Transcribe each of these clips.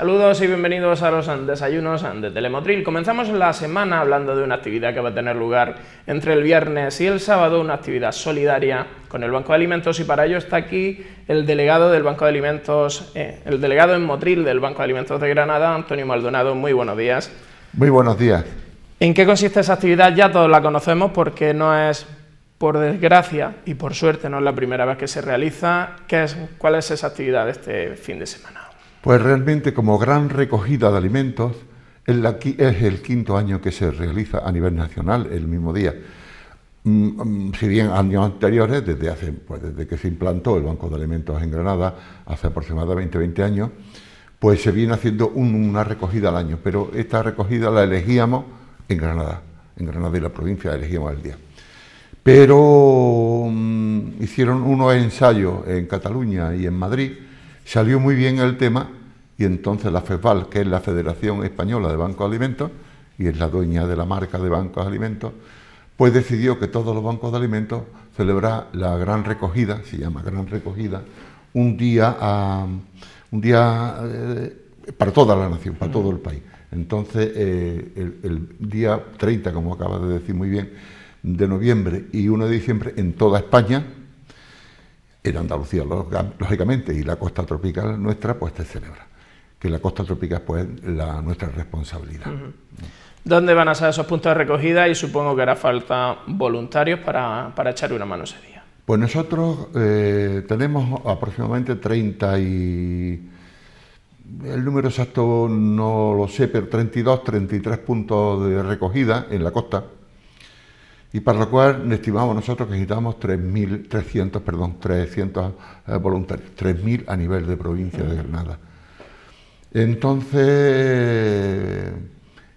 Saludos y bienvenidos a los desayunos de Telemotril. Comenzamos la semana hablando de una actividad que va a tener lugar entre el viernes y el sábado, una actividad solidaria con el Banco de Alimentos y para ello está aquí el delegado del Banco de Alimentos, eh, el delegado en Motril del Banco de Alimentos de Granada, Antonio Maldonado. Muy buenos días. Muy buenos días. ¿En qué consiste esa actividad? Ya todos la conocemos porque no es por desgracia y por suerte no es la primera vez que se realiza. es, ¿Cuál es esa actividad este fin de semana? Pues realmente como gran recogida de alimentos es, el quinto año que se realiza a nivel nacional el mismo día. Mm, mm, si bien años anteriores, desde, hace, pues desde que se implantó el Banco de Alimentos en Granada, hace aproximadamente 20 años, pues se viene haciendo una recogida al año, pero esta recogida la elegíamos en Granada, en Granada y la provincia elegíamos el día. Pero mm, hicieron unos ensayos en Cataluña y en Madrid, Salió muy bien el tema y entonces la FESVAL, que es la Federación Española de Bancos de Alimentos, y es la dueña de la marca de bancos de alimentos, pues decidió que todos los bancos de alimentos celebrar la gran recogida, se llama gran recogida, un día, a, un día eh, para toda la nación, para todo el país. Entonces, eh, el, el, día 30, como acabas de decir muy bien, de noviembre y 1 de diciembre en toda España, en Andalucía, lógicamente, y la costa tropical nuestra, pues te celebra. Que la costa tropical pues, la, nuestra responsabilidad. ¿Dónde van a ser esos puntos de recogida? Y supongo que hará falta voluntarios para, echar una mano ese día. Pues nosotros eh, tenemos aproximadamente 30 y... El número exacto no lo sé, pero 32, 33 puntos de recogida en la costa y para lo cual estimamos nosotros que necesitamos 3.300, perdón, 300 eh, voluntarios, 3.000 a nivel de provincia de Granada. Entonces,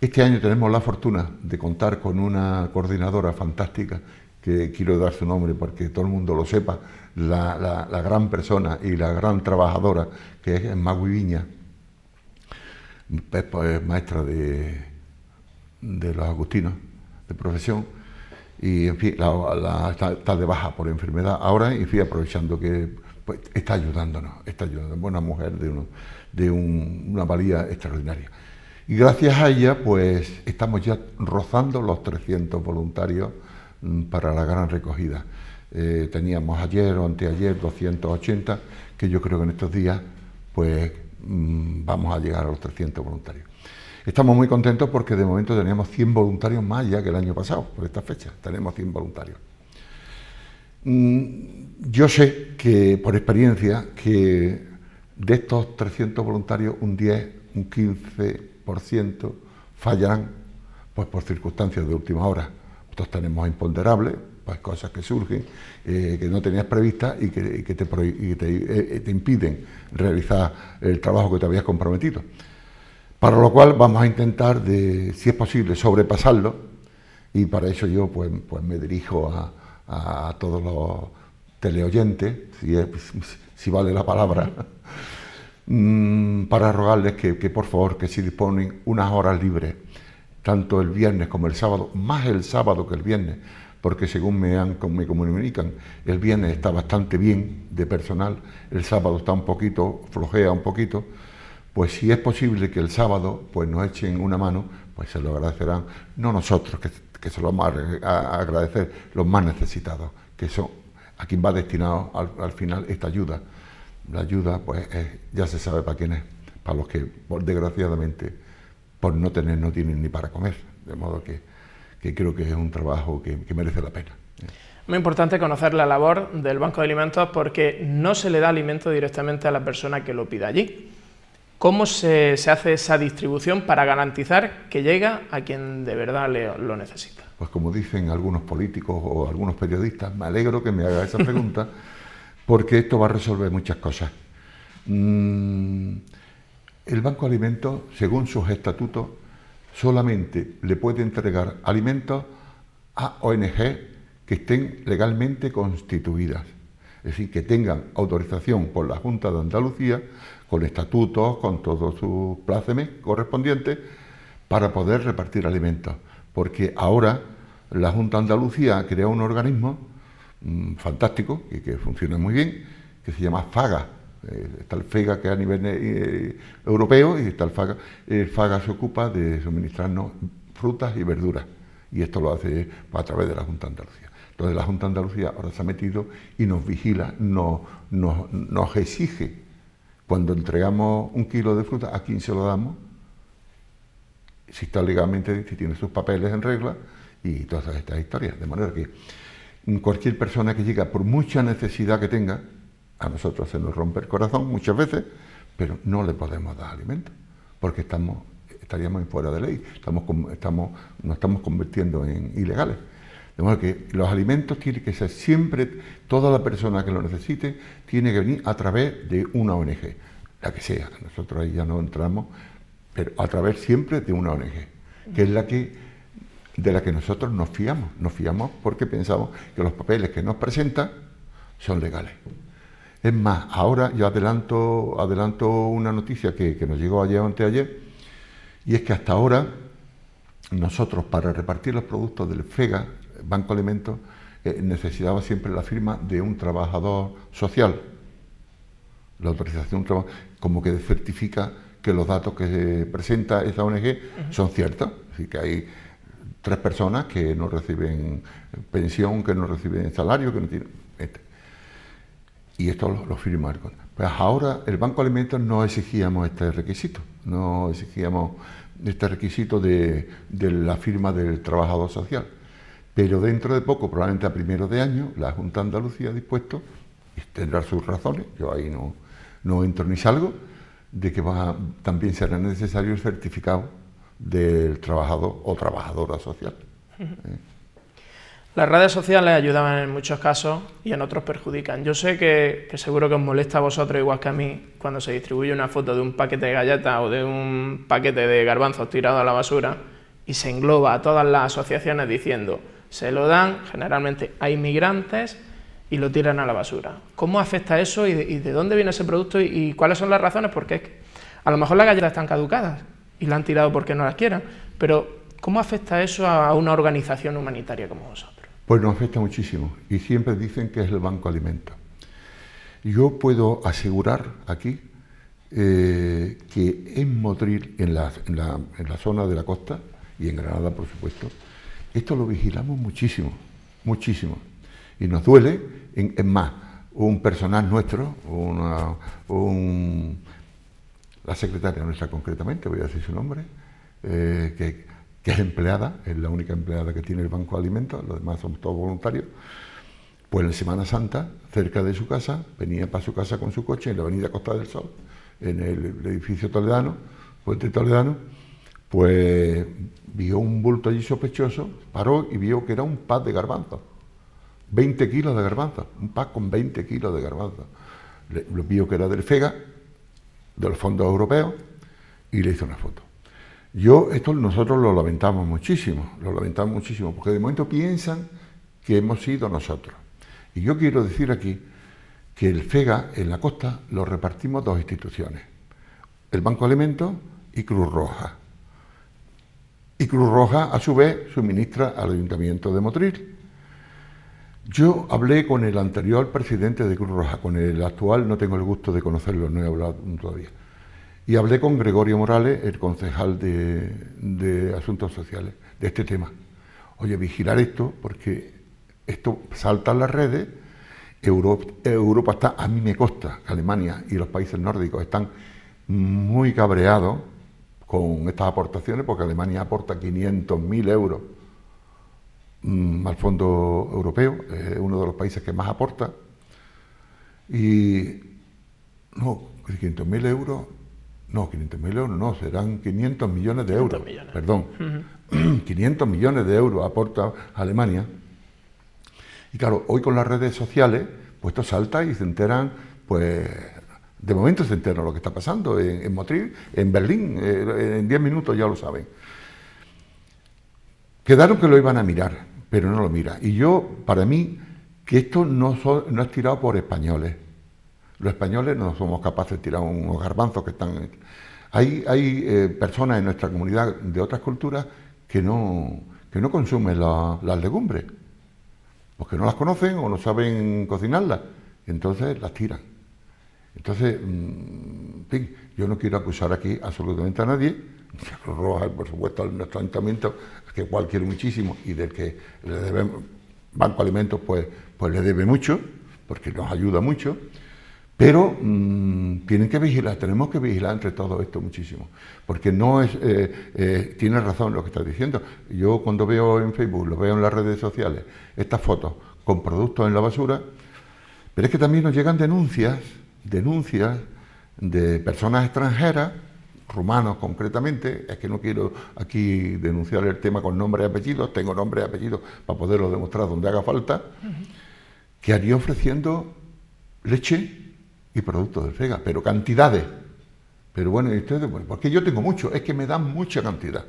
este año tenemos la fortuna de contar con una coordinadora fantástica, que quiero dar su nombre porque todo el mundo lo sepa, la, gran persona y la gran trabajadora que es Magui Viña, es pues, pues, maestra de, de los agustinos de profesión, y en fin, está, de baja por enfermedad ahora y fui aprovechando que pues, está ayudándonos, está ayudando, buena mujer de, de una valía extraordinaria. Y gracias a ella, pues estamos ya rozando los 300 voluntarios mm, para la gran recogida. Eh, teníamos ayer o anteayer 280, que yo creo que en estos días, pues mm, vamos a llegar a los 300 voluntarios. Estamos muy contentos porque de momento teníamos 100 voluntarios más ya que el año pasado, por esta fecha, tenemos 100 voluntarios. Mm, yo sé que, por experiencia, que de estos 300 voluntarios, un 10, un 15% fallan pues por circunstancias de última hora. Nosotros tenemos imponderables, pues cosas que surgen, eh, que no tenías previstas y que, eh, te impiden realizar el trabajo que te habías comprometido. Para lo cual vamos a intentar, de, si es posible, sobrepasarlo y para eso yo pues, pues me dirijo a, todos los teleoyentes, si, si vale la palabra, mm, para rogarles que, por favor, que si disponen unas horas libres, tanto el viernes como el sábado, más el sábado que el viernes, porque según me, han, me comunican, el viernes está bastante bien de personal, el sábado está un poquito, flojea un poquito, pues si es posible que el sábado pues nos echen una mano, pues se lo agradecerán, no nosotros, que, que se lo vamos a, agradecer, los más necesitados, que son a quien va destinado al, final esta ayuda. La ayuda, pues ya se sabe para quién es, para los que, desgraciadamente, por no tener, no tienen ni para comer. De modo que, que creo que es un trabajo que, que merece la pena. Muy importante conocer la labor del Banco de Alimentos porque no se le da alimento directamente a la persona que lo pida allí ¿Cómo se, hace esa distribución para garantizar que llega a quien de verdad lo necesita? Pues como dicen algunos políticos o algunos periodistas, me alegro que me haga esa pregunta, porque esto va a resolver muchas cosas. Mm, el Banco de Alimentos, según sus estatutos, solamente le puede entregar alimentos a ONG que estén legalmente constituidas es decir, que tengan autorización por la Junta de Andalucía, con estatutos, con todos sus plácemes correspondientes, para poder repartir alimentos. Porque ahora la Junta de Andalucía ha creado un organismo mm, fantástico y que funciona muy bien, que se llama FAGA. Eh, está el FEGA que es a nivel eh, europeo y está el FAGA. El eh, FAGA se ocupa de suministrarnos frutas y verduras. Y esto lo hace a través de la Junta de Andalucía. Entonces la Junta de Andalucía ahora se ha metido y nos vigila, nos, nos, exige. Cuando entregamos un kilo de fruta, ¿a quién se lo damos? Si está legalmente, si tiene sus papeles en regla y todas estas historias. De manera que mm, cualquier persona que llega, por mucha necesidad que tenga, a nosotros se nos rompe el corazón muchas veces, pero no le podemos dar alimento, porque estamos, estaríamos fuera de ley, estamos, estamos, nos estamos convirtiendo en ilegales. De modo que los alimentos tienen que ser siempre, toda la persona que lo necesite tiene que venir a través de una ONG, la que sea, nosotros ahí ya no entramos, pero a través siempre de una ONG, que es la que, de la que nosotros nos fiamos, nos fiamos porque pensamos que los papeles que nos presentan son legales. Es más, ahora yo adelanto, adelanto una noticia que, que nos llegó ayer o anteayer, y es que hasta ahora nosotros para repartir los productos del FEGA, Banco Alimentos eh, necesitaba siempre la firma de un trabajador social. La autorización como que certifica que los datos que presenta esa ONG son ciertos. Así que hay tres personas que no reciben pensión, que no reciben salario, que no tienen... Y esto lo, lo firma el Pues ahora el Banco Alimentos no exigíamos este requisito, no exigíamos este requisito de la firma del trabajador social. Pero dentro de poco, probablemente a primeros de año, la Junta de Andalucía ha dispuesto, y tendrá sus razones, yo ahí no, entro ni salgo, de que va, también será necesario el certificado del trabajador o trabajadora social. Las redes sociales ayudan en muchos casos y en otros perjudican. Yo sé que, que, seguro que os molesta a vosotros igual que a mí cuando se distribuye una foto de un paquete de galletas o de un paquete de garbanzos tirado a la basura y se engloba a todas las asociaciones diciendo se lo dan generalmente a inmigrantes y lo tiran a la basura. ¿Cómo afecta eso y de, dónde viene ese producto y, cuáles son las razones? Porque es a lo mejor las galletas están caducadas y la han tirado porque no las quieran, pero ¿cómo afecta eso a una organización humanitaria como vosotros? Pues nos afecta muchísimo y siempre dicen que es el Banco alimenta... Yo puedo asegurar aquí eh, que en Motril, en la zona de la costa y en Granada, por supuesto, esto lo vigilamos muchísimo, muchísimo. Y nos duele, es más, un personal nuestro, la secretaria nuestra concretamente, voy a decir su nombre, eh, que, es empleada, es la única empleada que tiene el Banco de Alimentos, los demás son todos voluntarios, pues en Semana Santa, cerca de su casa, venía para su casa con su coche en la avenida Costa del Sol, en el, edificio toledano, puente toledano, pues vio un bulto allí sospechoso, paró y vio que era un pack de garbanzos. 20 kilos de garbanzos, un pack con 20 kilos de garbanzos. vio que era del FEGA, de los fondos europeos, y le hizo una foto. Yo, esto nosotros lo lamentamos muchísimo, lo lamentamos muchísimo, porque de momento piensan que hemos sido nosotros. Y yo quiero decir aquí que el FEGA en la costa lo repartimos dos instituciones, el Banco de Alimentos y Cruz Roja y Cruz Roja, a su vez, suministra al Ayuntamiento de Motril. Yo hablé con el anterior presidente de Cruz Roja, con el actual no tengo el gusto de conocerlo, no he hablado todavía. Y hablé con Gregorio Morales, el concejal de, Asuntos Sociales, de este tema. Oye, vigilar esto, porque esto salta en las redes, Europa, está, a mí me costa, Alemania y los países nórdicos están muy cabreados con estas aportaciones, porque Alemania aporta 500.000 euros mm, al Fondo Europeo, es uno de los países que más aporta. Y no, 500.000 euros, no, 500.000 euros no, serán 500 millones de euros, perdón, 500 millones de euros aporta Alemania. Y claro, hoy con las redes sociales, pues esto salta y se enteran, pues de momento se entera lo que está pasando en, en en Berlín, eh, en 10 minutos ya lo saben. Quedaron que lo iban a mirar, pero no lo mira. Y yo, para mí, que esto no, es tirado por españoles. Los españoles no somos capaces de tirar unos garbanzos que están... Hay, eh, personas en nuestra comunidad de otras culturas que no, consumen las legumbres, porque no las conocen o no saben cocinarlas, entonces las tiran. Entonces, mm, en fin, yo no quiero acusar aquí absolutamente a nadie, Rojas, por supuesto al nuestro ayuntamiento, que cualquier muchísimo y del que le debemos, Banco Alimentos pues, pues le debe mucho, porque nos ayuda mucho, pero mm, tienen que vigilar, tenemos que vigilar entre todo esto muchísimo, porque no es, eh, eh, tiene razón lo que estás diciendo. Yo cuando veo en Facebook, lo veo en las redes sociales, estas fotos con productos en la basura, pero es que también nos llegan denuncias denuncias de personas extranjeras, rumanos concretamente, es que no quiero aquí denunciar el tema con nombre y apellidos, tengo nombre y apellido para poderlo demostrar donde haga falta, que haría ofreciendo leche y productos de Vega, pero cantidades. Pero bueno, y ustedes, porque yo tengo mucho, es que me dan mucha cantidad.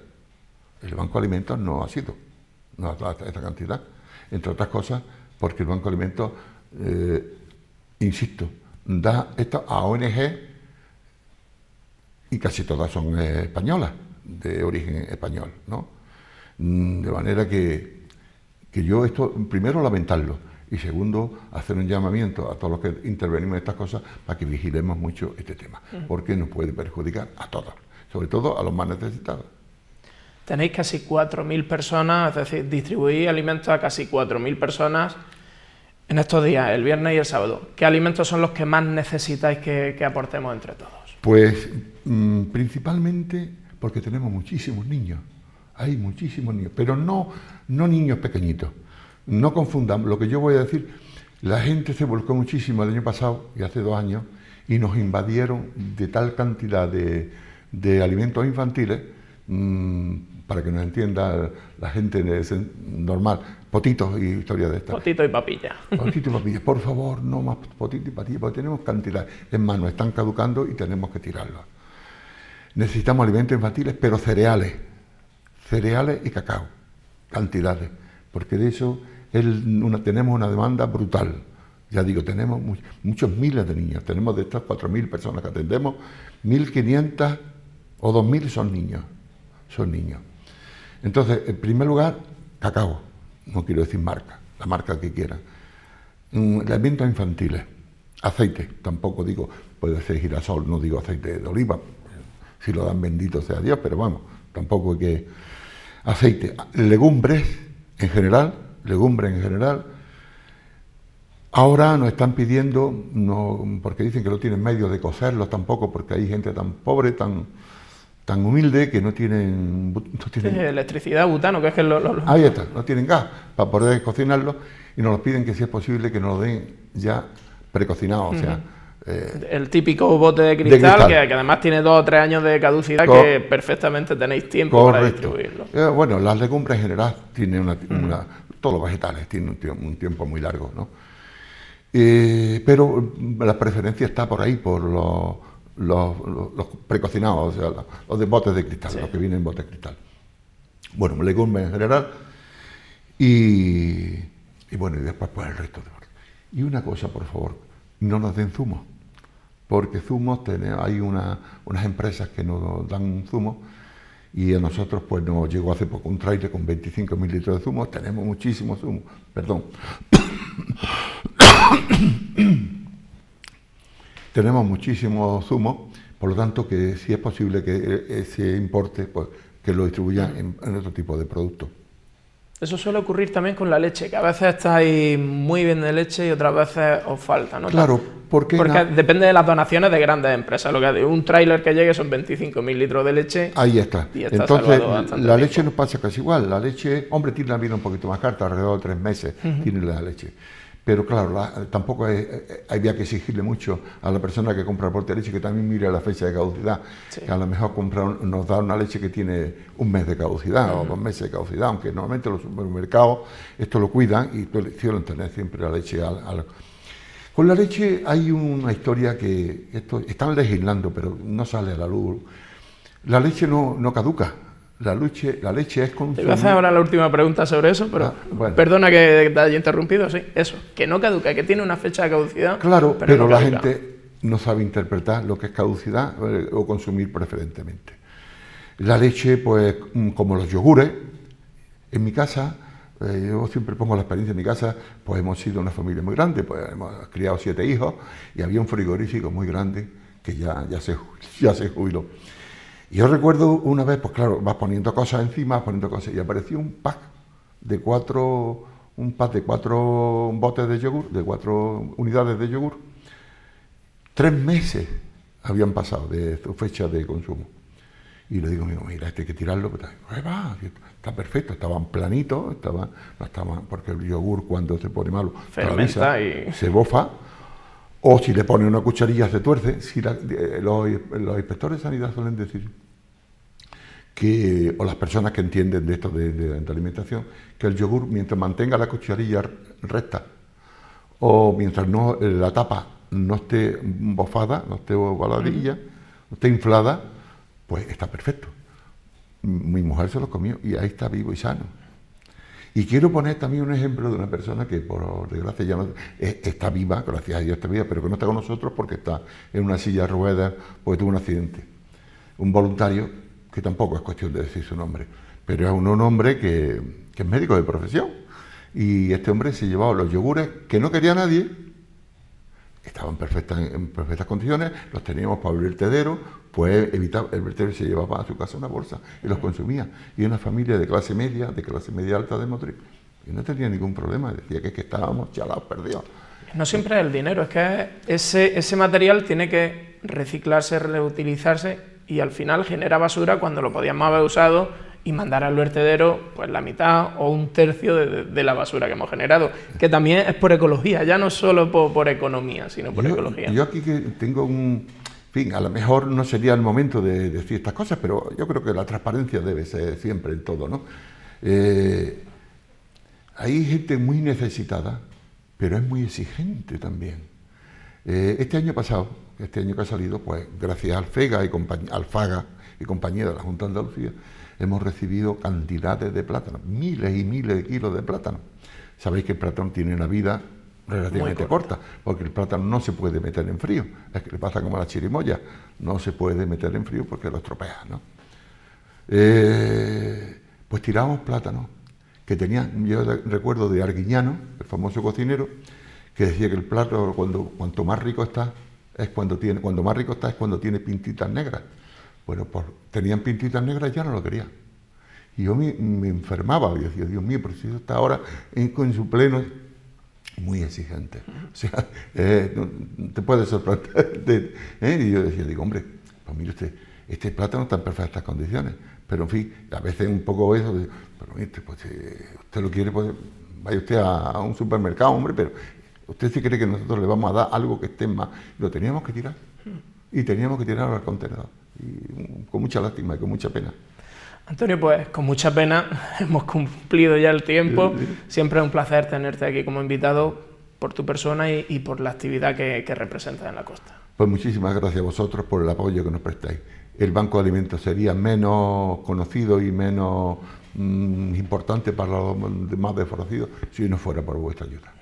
El Banco Alimentos no ha sido, no ha dado esta cantidad. Entre otras cosas, porque el Banco Alimentos, eh, insisto, da esto a ONG y casi todas son eh, españolas, de origen español, ¿no? Mm, de manera que, que yo esto, primero lamentarlo, y segundo, hacer un llamamiento a todos los que intervenimos en estas cosas para que vigilemos mucho este tema, porque nos puede perjudicar a todos, sobre todo a los más necesitados. Tenéis casi 4.000 personas, es decir, distribuís alimentos a casi 4.000 personas en estos días, el viernes y el sábado, ¿qué alimentos son los que más necesitáis que, aportemos entre todos? Pues mm, principalmente porque tenemos muchísimos niños, hay muchísimos niños, pero no, no niños pequeñitos. No confundamos, lo que yo voy a decir, la gente se volcó muchísimo el año pasado y hace dos años y nos invadieron de tal cantidad de, de alimentos infantiles, mm, para que nos entienda la gente normal, potitos y historia de estas. Potitos y papillas. Potitos y papillas. Por favor, no más potitos y papillas, porque tenemos cantidades... Es más, nos están caducando y tenemos que tirarlos. Necesitamos alimentos infantiles, pero cereales. Cereales y cacao. Cantidades. Porque de eso tenemos una demanda brutal. Ya digo, tenemos muchos, muchos miles de niños. Tenemos de estas 4.000 personas que atendemos, 1.500 o 2.000 son niños. Son niños. Entonces, en primer lugar, cacao no quiero decir marca, la marca que quiera. Mm, Alimentos infantiles, aceite, tampoco digo, puede ser girasol, no digo aceite de oliva, si lo dan bendito sea Dios, pero vamos, tampoco hay que... Aceite, legumbres en general, legumbres en general. Ahora nos están pidiendo, no, porque dicen que no tienen medios de cocerlos tampoco, porque hay gente tan pobre, tan tan humilde que no tienen, electricidad, butano, que es que lo, Ahí está, no tienen gas para poder cocinarlo y nos lo piden que si es posible que nos lo den ya precocinado, o sea... Eh, el típico bote de cristal, Que, además tiene dos o tres años de caducidad que perfectamente tenéis tiempo para distribuirlo. Eh, bueno, las legumbres en general tienen una, todos los vegetales tienen un, un tiempo muy largo, ¿no? Eh, pero la preferencia está por ahí, por los los, precocinados, o sea, los de botes de cristal, los que vienen en botes de cristal. Bueno, legumbres en general y, bueno, y después pues el resto de... Y una cosa, por favor, no nos den zumos, porque zumos hay unas empresas que nos dan zumo y a nosotros pues nos llegó hace poco un trailer con 25 litros de zumo, tenemos muchísimo zumo, perdón. tenemos muchísimo zumo, por lo tanto que si es posible que se importe, pues que lo distribuyan en, otro tipo de producto. Eso suele ocurrir también con la leche, que a veces estáis muy bien de leche y otras veces os falta, ¿no? Claro, porque... Porque depende de las donaciones de grandes empresas. Lo que un tráiler que llegue son 25.000 litros de leche. Ahí está. Y Entonces, la leche nos pasa casi igual. La leche, hombre, tiene la vida un poquito más carta, alrededor de tres meses tiene la leche. Pero claro, tampoco hay, que exigirle mucho a la persona que compra el porte de leche que también mire la fecha de caducidad. Que a lo mejor compra nos da una leche que tiene un mes de caducidad o dos meses de caducidad, aunque normalmente los supermercados esto lo cuidan y suelen tener siempre la leche con la leche hay una historia que esto, están legislando, pero no sale a la luz. La leche no caduca, la, la leche es consumida. Te voy a hacer ahora la última pregunta sobre eso, pero ah, perdona que te haya interrumpido, sí, eso, que no caduca, que tiene una fecha de caducidad. Claro, pero, la gente no sabe interpretar lo que es caducidad eh, o consumir preferentemente. La leche, pues, mm, como los yogures, en mi casa, eh, yo siempre pongo la experiencia en mi casa, pues hemos sido una familia muy grande, pues hemos criado siete hijos y había un frigorífico muy grande que ya, ya, se, ya se jubiló yo recuerdo una vez, pues claro, vas poniendo cosas encima, vas poniendo cosas, y apareció un pack de cuatro, un pack de cuatro botes de yogur, de cuatro unidades de yogur. Tres meses habían pasado de su fecha de consumo. Y le digo, mira, este hay que tirarlo, pero está, está perfecto, estaban planitos, estaban, estaban, porque el yogur cuando se pone malo, se bofa o si le pone una cucharilla se tuerce. Si eh, los, inspectores de sanidad suelen decir que, o las personas que entienden de esto de, alimentación, que el yogur, mientras mantenga la cucharilla recta o mientras no la tapa no esté bofada, no esté baladilla, no esté inflada, pues está perfecto. Mi mujer se lo comió y ahí está vivo y sano. Y quiero poner también un ejemplo de una persona que por desgracia ya no está viva, gracias a Dios está viva, pero que no está con nosotros porque está en una silla de ruedas, porque tuvo un accidente. Un voluntario, que tampoco es cuestión de decir su nombre, pero es un, hombre que, que es médico de profesión. Y este hombre se llevaba los yogures que no quería nadie, estaban perfectas, en perfectas condiciones, los teníamos para abrir el tedero, pues evitaba, el vertedero se llevaba a su casa una bolsa y los mm. consumía. Y una familia de clase media, de clase media alta de motriz. y no tenía ningún problema, decía que, es que estábamos chalados, perdidos. No siempre es el dinero, es que ese, ese material tiene que reciclarse, reutilizarse y al final genera basura cuando lo podíamos haber usado y mandar al vertedero pues la mitad o un tercio de, la basura que hemos generado, que también es por ecología, ya no solo por, economía, sino por ecología. Yo aquí que tengo un... fin, a lo mejor no sería el momento de, decir estas cosas, pero yo creo que la transparencia debe ser siempre el todo, ¿no? Eh, hay gente muy necesitada, pero es muy exigente también. Eh, este año pasado, este año que ha salido, pues gracias al FEGA y Alfaga y compañía de la Junta de Andalucía, hemos recibido cantidades de plátano, miles y miles de kilos de plátano. Sabéis que el plátano tiene una vida relativamente corta. porque el plátano no se puede meter en frío. Es que le pasa como a la chirimoya, no se puede meter en frío porque lo estropea. Eh, pues tiramos plátano, que tenía, yo recuerdo de Arguiñano, el famoso cocinero, que decía que el plátano cuando, cuanto más rico está, es cuando tiene, cuando más rico está es cuando tiene pintitas negras. Bueno, pues, tenían pintitas negras, ya no lo quería. Y yo me, enfermaba, yo decía, Dios mío, pero si eso está ahora en su pleno muy exigente. O sea, eh, no, te puedes sorprender. ¿eh? y yo decía, digo, hombre, pues mire usted, este plátano está en perfectas condiciones. Pero en fin, a veces un poco eso de, pero mire, este, pues si eh, usted lo quiere, pues vaya usted a, un supermercado, hombre, pero usted se cree que nosotros le vamos a dar algo que esté más. Lo teníamos que tirar y teníamos que tirar al contenedor. Y mm, con mucha lástima y con mucha pena. Antonio, pues con mucha pena hemos cumplido ya el tiempo. Siempre es un placer tenerte aquí como invitado por tu persona y, por la actividad que, que representas en la costa. Pues muchísimas gracias a vosotros por el apoyo que nos prestáis. El Banco de Alimentos sería menos conocido y menos mm, importante para los más desfavorecidos si no fuera por vuestra ayuda.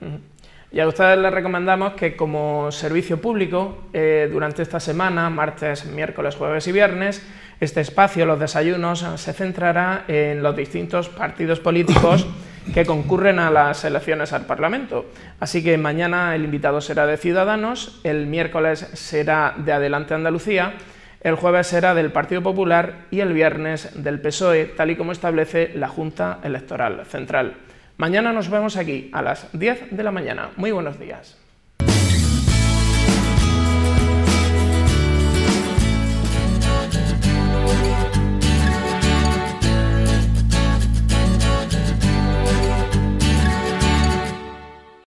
Y a ustedes les recomendamos que como servicio público, eh, durante esta semana, martes, miércoles, jueves y viernes, este espacio, los desayunos, se centrará en los distintos partidos políticos que concurren a las elecciones al Parlamento. Así que mañana el invitado será de Ciudadanos, el miércoles será de Adelante Andalucía, el jueves será del Partido Popular y el viernes del PSOE, tal y como establece la Junta Electoral Central. Mañana nos vemos aquí a las 10 de la mañana. Muy buenos días.